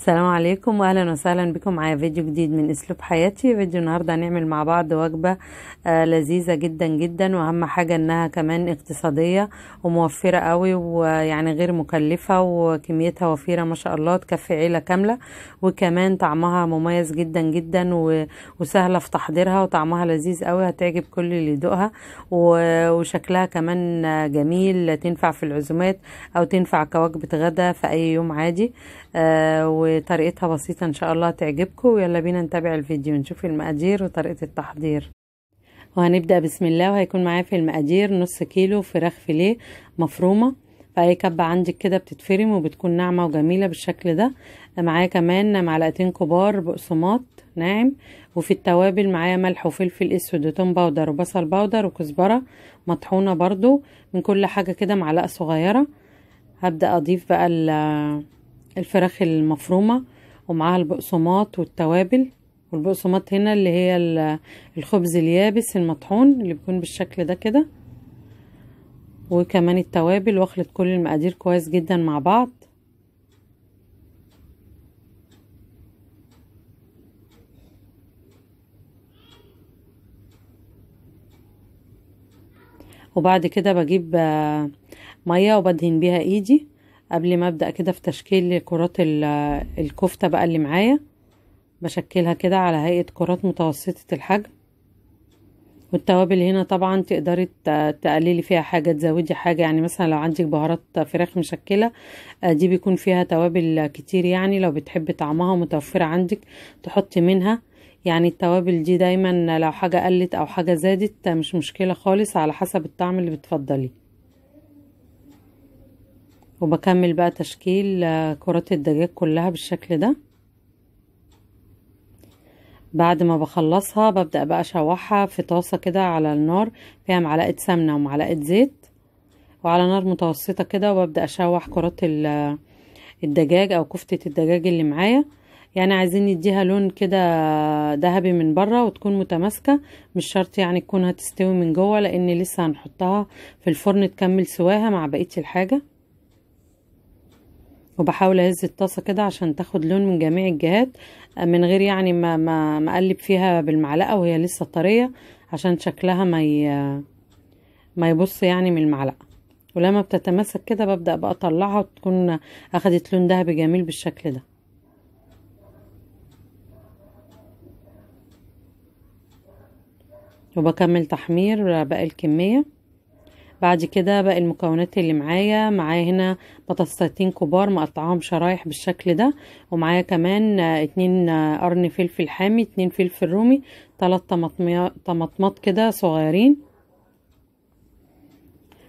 السلام عليكم واهلا وسهلا بكم معايا فيديو جديد من اسلوب حياتي فيديو النهارده هنعمل مع بعض وجبه آه لذيذه جدا جدا واهم حاجه انها كمان اقتصاديه وموفره قوي ويعني غير مكلفه وكميتها وفيره ما شاء الله تكفي عيله كامله وكمان طعمها مميز جدا جدا وسهله في تحضيرها وطعمها لذيذ قوي هتعجب كل اللي يدوقها وشكلها كمان جميل تنفع في العزومات او تنفع كوجبه غدا في اي يوم عادي آه وطريقتها بسيطة ان شاء الله تعجبكم ويلا بينا نتابع الفيديو نشوف المقادير وطريقة التحضير وهنبدأ بسم الله وهيكون معايا في المقادير نص كيلو فراخ فيليه مفرومة فأي كبة عندك كده بتتفرم وبتكون ناعمة وجميلة بالشكل ده معايا كمان معلقتين كبار بقسماط ناعم وفي التوابل معايا ملح وفلفل اسود وتوم باودر وبصل باودر وكزبرة مطحونة برضو من كل حاجة كده معلقة صغيرة هبدأ أضيف بقى الفراخ المفرومة ومعاها البقسماط والتوابل والبقسماط هنا اللي هي الخبز اليابس المطحون اللي بيكون بالشكل ده كده وكمان التوابل واخلط كل المقادير كويس جدا مع بعض وبعد كده بجيب آه، ميه وبدهن بيها ايدي قبل ما ابدا كده في تشكيل كرات الكفته بقى اللي معايا بشكلها كده على هيئه كرات متوسطه الحجم والتوابل هنا طبعا تقدري تقللي فيها حاجه تزودي حاجه يعني مثلا لو عندك بهارات فراخ مشكله آه، دي بيكون فيها توابل كتير يعني لو بتحبي طعمها متوفره عندك تحطي منها يعني التوابل دي دايما لو حاجه قلت او حاجه زادت مش مشكله خالص على حسب الطعم اللي بتفضليه وبكمل بقى تشكيل آه، كرات الدجاج كلها بالشكل ده بعد ما بخلصها ببدأ بقى اشوحها في طاسة كده على النار فيها معلقة سمنة ومعلقة زيت وعلى نار متوسطة كده وببدأ اشوح كرات الدجاج او كفتة الدجاج اللي معايا يعني عايزين نديها لون كده ذهبي من بره وتكون متماسكه مش شرط يعني تكون هتستوي من جوه لان لسه هنحطها في الفرن تكمل سواها مع بقيه الحاجه وبحاول اهز الطاسه كده عشان تاخد لون من جميع الجهات من غير يعني ما ما مقلب اقلب فيها بالمعلقه وهي لسه طريه عشان شكلها ما ي... ما يبص يعني من المعلقه ولما بتتماسك كده ببدا بقى اطلعها وتكون اخدت لون دهبي جميل بالشكل ده وبكمل تحمير باقي الكميه بعد كده بقى المكونات اللي معايا معايا هنا بطاطستين كبار مقطعاهم شرايح بالشكل ده ومعايا كمان اتنين قرن فلفل حامي اتنين فلفل رومي تلات طماطمات كده صغيرين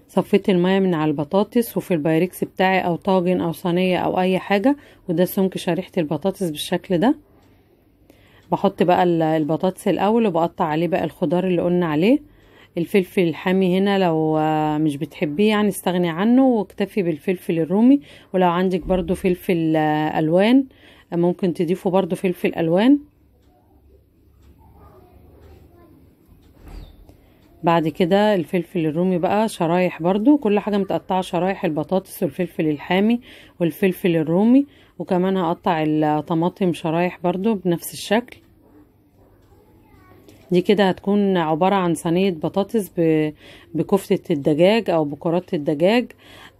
صفيت المية من على البطاطس وفي البايركس بتاعي او طاجن او صينية او اي حاجة وده سمك شريحة البطاطس بالشكل ده بحط بقى البطاطس الاول وبقطع عليه بقى الخضار اللي قلنا عليه الفلفل الحامي هنا لو آه، مش بتحبيه يعني استغني عنه واكتفي بالفلفل الرومي ولو عندك برضو فلفل آه، الوان آه، ممكن تضيفه برضو فلفل الوان بعد كده الفلفل الرومي بقى شرايح برضو كل حاجة متقطعة شرايح البطاطس والفلفل الحامي والفلفل الرومي وكمان هقطع الطماطم شرايح برضو بنفس الشكل دي كده هتكون عبارة عن صينية بطاطس بكفتة الدجاج او بكرات الدجاج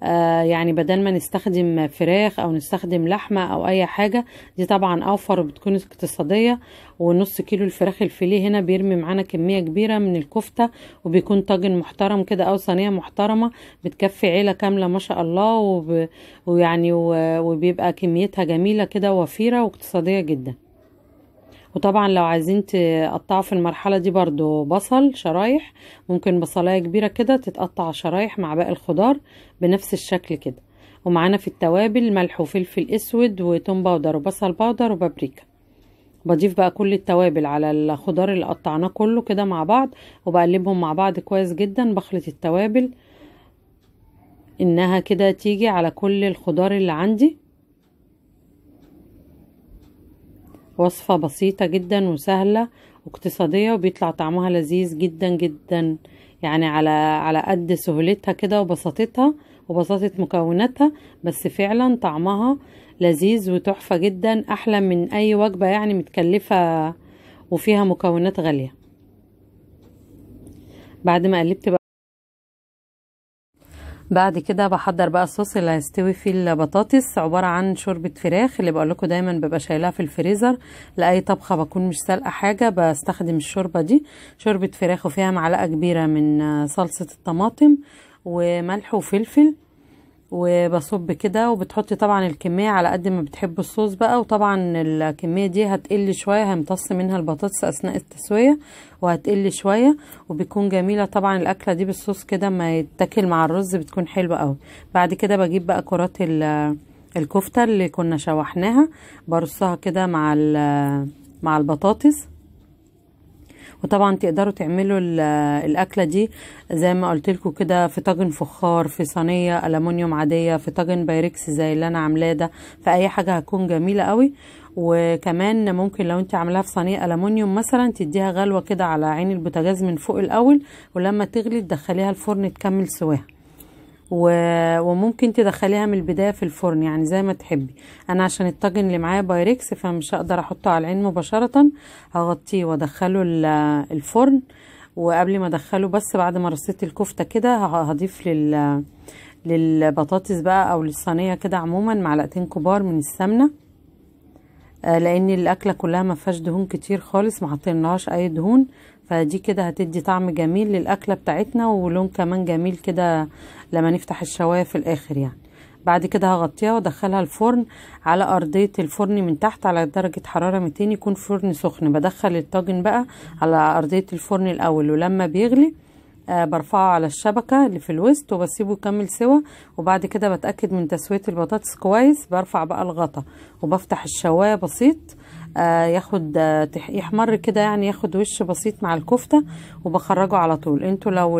آه يعني بدل ما نستخدم فراخ او نستخدم لحمة او اي حاجة دي طبعا اوفر وبتكون اقتصادية ونص كيلو الفراخ الفيليه هنا بيرمي معانا كمية كبيرة من الكفتة وبيكون طاجن محترم كده او صينية محترمة بتكفي عيلة كاملة ما شاء الله وب... ويعني و... وبيبقى كميتها جميلة كده وفيرة واقتصادية جدا وطبعا لو عايزين تقطعوا في المرحلة دي برضو بصل شرايح ممكن بصلاية كبيرة كده تتقطع شرايح مع باقي الخضار بنفس الشكل كده ومعانا في التوابل ملح وفلفل اسود وتوم باودر وبصل باودر وبابريكا بضيف بقى كل التوابل على الخضار اللي قطعناه كله كده مع بعض وبقلبهم مع بعض كويس جدا بخلط التوابل انها كده تيجي على كل الخضار اللي عندي وصفة بسيطة جدا وسهلة واقتصادية وبيطلع طعمها لذيذ جدا جدا يعني على على قد سهولتها كده وبساطتها وبساطة مكوناتها بس فعلا طعمها لذيذ وتحفة جدا أحلى من أي وجبة يعني متكلفة وفيها مكونات غالية بعد ما قلبت بقى بعد كده بحضر بقى الصوص اللي هيستوي فيه البطاطس عباره عن شوربه فراخ اللي بقول لكم دايما ببقى شايلاها في الفريزر لاي طبخه بكون مش سالقه حاجه بستخدم الشوربه دي شوربه فراخ وفيها معلقه كبيره من آه، صلصه الطماطم وملح وفلفل وبصب كده وبتحطي طبعا الكمية على قد ما بتحب الصوص بقى وطبعا الكمية دي هتقل شوية هيمتص منها البطاطس اثناء التسوية وهتقل شوية وبيكون جميلة طبعا الاكلة دي بالصوص كده ما يتاكل مع الرز بتكون حلوة قوي بعد كده بجيب بقى كرات الكفتة اللي كنا شوحناها برصها كده مع مع البطاطس وطبعا تقدروا تعملوا الاكله دي زي ما قلت لكم كده في طاجن فخار في صينيه الومنيوم عاديه في طاجن بايركس زي اللي انا عاملاه ده في اي حاجه هتكون جميله قوي وكمان ممكن لو انت عاملاها في صينيه الومنيوم مثلا تديها غلوه كده على عين البوتاجاز من فوق الاول ولما تغلي تدخليها الفرن تكمل سواها وممكن تدخليها من البدايه في الفرن يعني زي ما تحبي انا عشان الطاجن اللي معايا بايركس فمش هقدر احطه على العين مباشره هغطيه وادخله الفرن وقبل ما ادخله بس بعد ما رصيت الكفته كده هضيف لل للبطاطس بقى او للصينيه كده عموما معلقتين كبار من السمنه آه، لان الاكله كلها ما فيهاش دهون كتير خالص ما حطيناهاش اي دهون فدي كده هتدي طعم جميل للأكلة بتاعتنا ولون كمان جميل كده لما نفتح الشواية في الآخر يعني بعد كده هغطيها وادخلها الفرن على ارضيه الفرن من تحت على درجه حراره 200 يكون فرن سخن بدخل الطاجن بقى على ارضيه الفرن الاول ولما بيغلي آه برفعه على الشبكه اللي في الوسط وبسيبه يكمل سوا وبعد كده بتاكد من تسويه البطاطس كويس برفع بقى الغطا وبفتح الشوايه بسيط آه، ياخد آه، يحمر كده يعني ياخد وش بسيط مع الكفتة وبخرجه على طول انتوا لو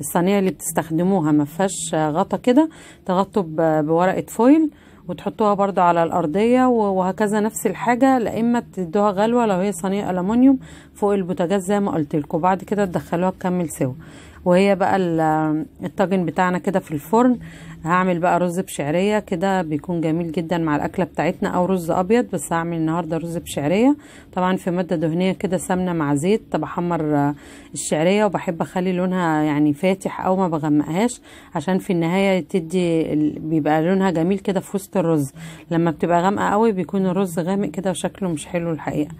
الصينية اللي بتستخدموها ما فيهاش غطا كده تغطوا بورقة فويل وتحطوها برضو على الارضيه وهكذا نفس الحاجه لا اما تدوها غلوه لو هي صينيه الومنيوم فوق البوتاجاز زي ما قلت لكم بعد كده تدخلوها تكمل سوا وهي بقى الطاجن بتاعنا كده في الفرن هعمل بقى رز بشعرية كده بيكون جميل جدا مع الأكلة بتاعتنا أو رز أبيض بس هعمل النهاردة رز بشعرية طبعا في مادة دهنية كده سمنة مع زيت طب احمر آه، الشعرية وبحب أخلي لونها يعني فاتح أو ما بغمقهاش عشان في النهاية تدي بيبقى لونها جميل كده في وسط الرز لما بتبقى غامقة قوي بيكون الرز غامق كده وشكله مش حلو الحقيقة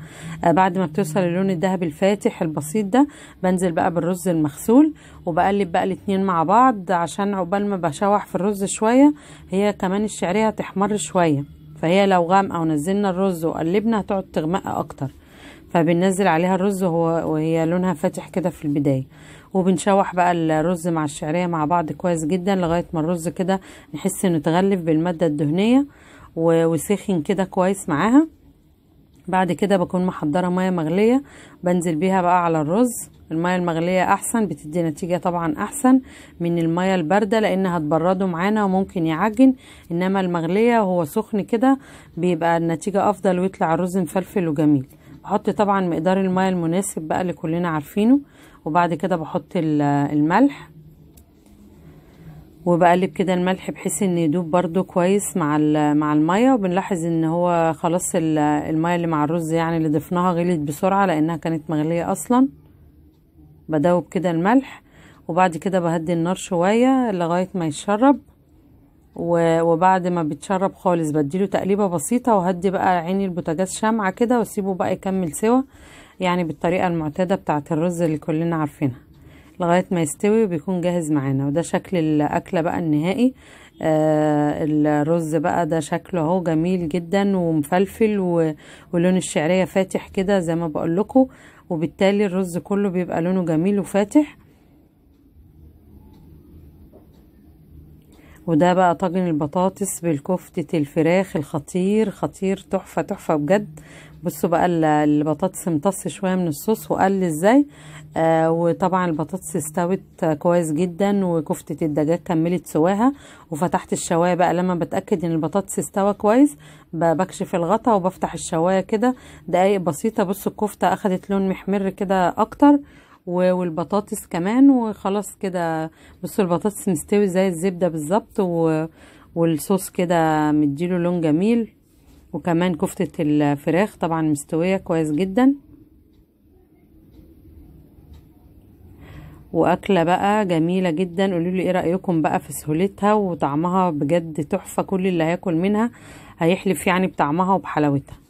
آه، بعد ما بتوصل اللون الذهبي الفاتح البسيط ده بنزل بقى بالرز المغسول وبقلب بقى الاتنين مع بعض عشان عقبال ما بشوح في الرز شوية هي كمان الشعرية هتحمر شوية فهي لو غامقة ونزلنا الرز وقلبنا هتقعد تغمق اكتر فبننزل عليها الرز وهو وهي لونها فاتح كده في البداية وبنشوح بقى الرز مع الشعرية مع بعض كويس جدا لغاية ما الرز كده نحس انه تغلف بالمادة الدهنية وسخن كده كويس معاها بعد كده بكون محضرة مية مغلية بنزل بيها بقى على الرز المية المغلية احسن بتدي نتيجة طبعا احسن من المية الباردة لانها هتبرده معانا وممكن يعجن انما المغلية وهو سخن كده بيبقى النتيجة افضل ويطلع الرز مفلفل وجميل بحط طبعا مقدار المية المناسب بقى اللي كلنا عارفينه وبعد كده بحط الملح وبقلب كده الملح بحيث ان يدوب برده كويس مع مع الميه وبنلاحظ ان هو خلاص الميه اللي مع الرز يعني اللي ضفناها غليت بسرعه لانها كانت مغليه اصلا بدوب كده الملح وبعد كده بهدي النار شوية لغاية ما يتشرب وبعد ما بيتشرب خالص بديله تقليبة بسيطة وهدي بقى عيني البوتاجاز شمعة كده واسيبه بقى يكمل سوا يعني بالطريقة المعتادة بتاعة الرز اللي كلنا عارفينها لغاية ما يستوي وبيكون جاهز معانا وده شكل الأكلة بقى النهائي آه، الرز بقى ده شكله اهو جميل جدا ومفلفل ولون الشعريه فاتح كده زي ما بقول لكم وبالتالي الرز كله بيبقى لونه جميل وفاتح وده بقى طاجن البطاطس بالكفتة الفراخ الخطير خطير تحفة تحفة بجد بصوا بقى البطاطس امتص شويه من الصوص وقل ازاي آه وطبعا البطاطس استوت كويس جدا وكفتة الدجاج كملت سواها وفتحت الشواية بقى لما بتأكد ان البطاطس استوى كويس بكشف الغطا وبفتح الشواية كده دقايق بسيطة بصوا الكفتة اخدت لون محمر كده اكتر والبطاطس كمان وخلاص كده بصوا البطاطس مستوي زي الزبدة بالظبط والصوص كده مديله لون جميل وكمان كفتة الفراخ طبعا مستوية كويس جدا واكله بقى جميله جدا قولوا لي ايه رايكم بقى في سهولتها وطعمها بجد تحفه كل اللي هياكل منها هيحلف يعني بطعمها وبحلاوتها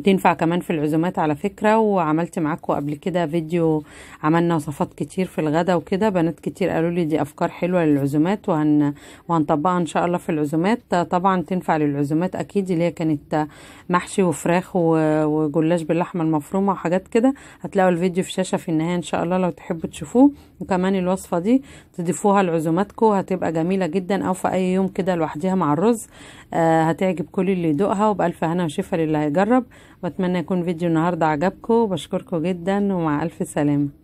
وتنفع كمان في العزومات على فكرة وعملت معاكم قبل كده فيديو عملنا وصفات كتير في الغدا وكده بنات كتير قالوا لي دي أفكار حلوة للعزومات وهن... وهنطبقها إن شاء الله في العزومات طبعا تنفع للعزومات أكيد اللي هي كانت محشي وفراخ و... وجلاش باللحمة المفرومة وحاجات كده هتلاقوا الفيديو في شاشة في النهاية إن شاء الله لو تحبوا تشوفوه وكمان الوصفة دي تضيفوها لعزوماتكم هتبقى جميلة جدا أو في أي يوم كده لوحدها مع الرز آه، هتعجب كل اللي يدوقها وبألف هنا وشفا للي هيجرب واتمنى يكون فيديو النهارده عجبكم بشكركم جدا ومع الف سلامه